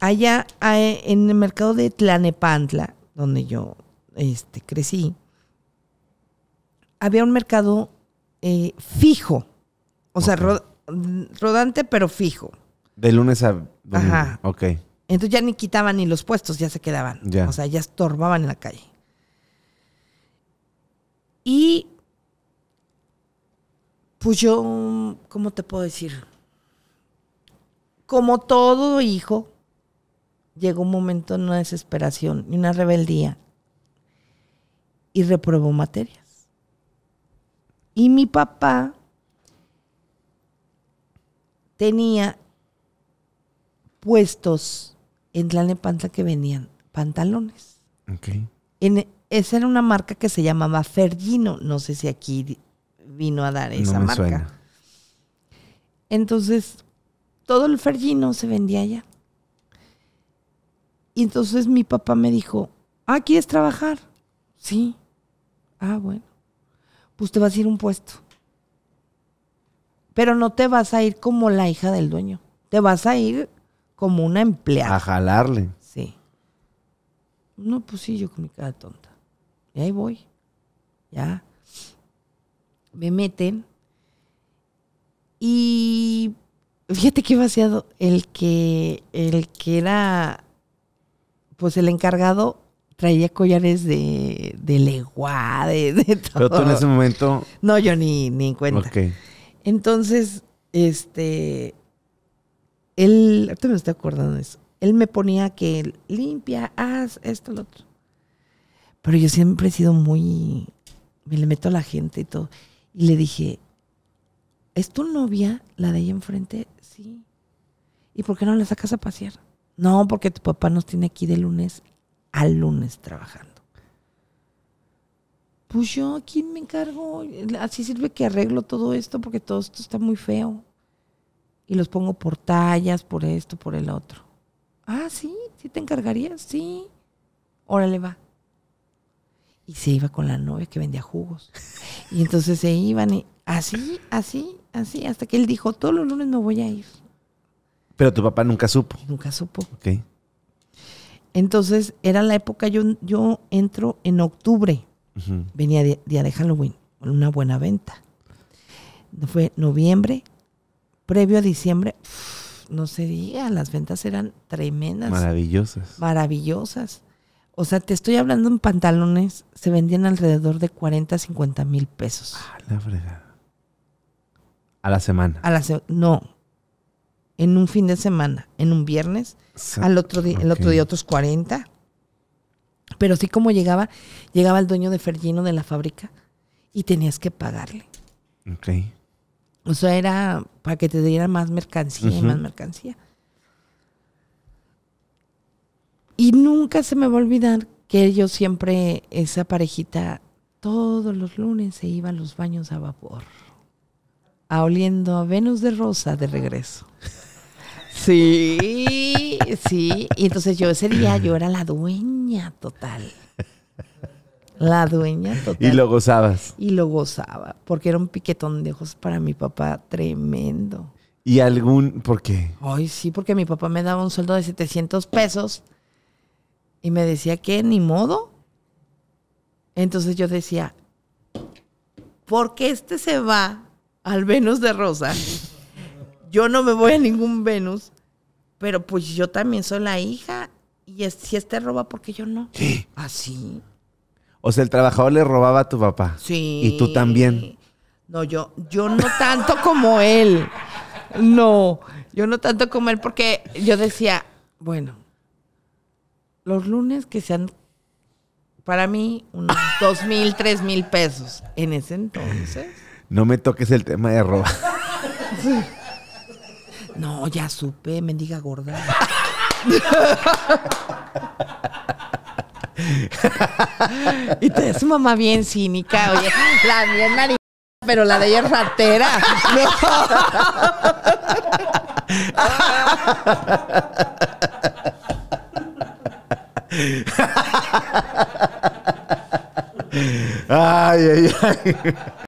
allá eh, en el mercado de Tlanepantla, donde yo este, crecí, había un mercado eh, fijo, o sea, rodante pero fijo. De lunes a domingo. Ajá. Ok. Entonces ya ni quitaban ni los puestos, ya se quedaban. O sea, ya estorbaban en la calle. Y pues yo, ¿cómo te puedo decir? Como todo hijo, llegó un momento de una desesperación y una rebeldía y reprobó materias. Y mi papá tenía puestos en Panza que vendían pantalones. Okay. E, esa era una marca que se llamaba Fergino. No sé si aquí vino a dar esa marca. Entonces, todo el Fergino se vendía allá. Y entonces mi papá me dijo, ah, ¿quieres trabajar? Sí. Ah, bueno. Pues te vas a ir a un puesto. Pero no te vas a ir como la hija del dueño. Te vas a ir como una empleada. A jalarle. Sí. No, pues sí, yo con mi cara tonta. Y ahí voy. Ya. Me meten. Y fíjate que vaciado. El que, el que era pues el encargado traía collares de, de de, todo. Pero tú en ese momento. No, yo ni, ni en cuenta. Entonces, este. Él. Ahorita me estoy acordando de eso. Él me ponía que limpia, haz esto, lo otro. Pero yo siempre he sido muy. Me le meto a la gente y todo. Y le dije, ¿es tu novia la de ahí enfrente? Sí. ¿Y por qué no la sacas a pasear? No, porque tu papá nos tiene aquí de lunes al lunes trabajando. Pues yo aquí me encargo, así sirve que arreglo todo esto porque todo esto está muy feo. Y los pongo por tallas, por esto, por el otro. Ah, sí, sí te encargarías, sí. Órale, va. Y se iba con la novia que vendía jugos. Y entonces se iban y así, así, así, hasta que él dijo, todos los lunes me voy a ir. Pero tu papá nunca supo. Nunca supo. Ok. Entonces, era la época, yo, yo entro en octubre. Venía día de, Halloween, Halloween, una buena venta. Fue noviembre, previo a diciembre, no sé diga, las ventas eran tremendas. Maravillosas. Maravillosas. O sea, te estoy hablando en pantalones, se vendían alrededor de 40, 50 mil pesos. Ah, la fregada. A la semana. A la no, en un fin de semana, en un viernes, al otro día, el otro día otros 40. Pero así como llegaba, llegaba el dueño de Fergino de la fábrica y tenías que pagarle. Ok. O sea, era para que te diera más mercancía y más mercancía. Y nunca se me va a olvidar que yo siempre, esa parejita, todos los lunes se iba a los baños a vapor, a oliendo a Venus de Rosa de regreso. Sí, sí. Y entonces yo ese día yo era la dueña total. La dueña total. Y lo gozabas. Y lo gozaba, porque era un piquetón de ojos para mi papá tremendo. ¿Y algún, por qué? Ay, sí, porque mi papá me daba un sueldo de 700 pesos y me decía que ni modo. Entonces yo decía, ¿por qué este se va al Venus de Rosa? Yo no me voy a ningún Venus pero pues yo también soy la hija y si este roba, ¿por qué yo no? Sí. Así. ¿Ah, o sea, el trabajador le robaba a tu papá. Sí. Y tú también. No, yo, yo no tanto como él. No, yo no tanto como él porque yo decía, bueno, los lunes que sean para mí unos dos mil, tres mil pesos en ese entonces. No me toques el tema de robar. No, ya supe, mendiga gorda. y te su mamá bien cínica, oye. La mía es nariz, pero la de ella es ratera. ay, ay, ay.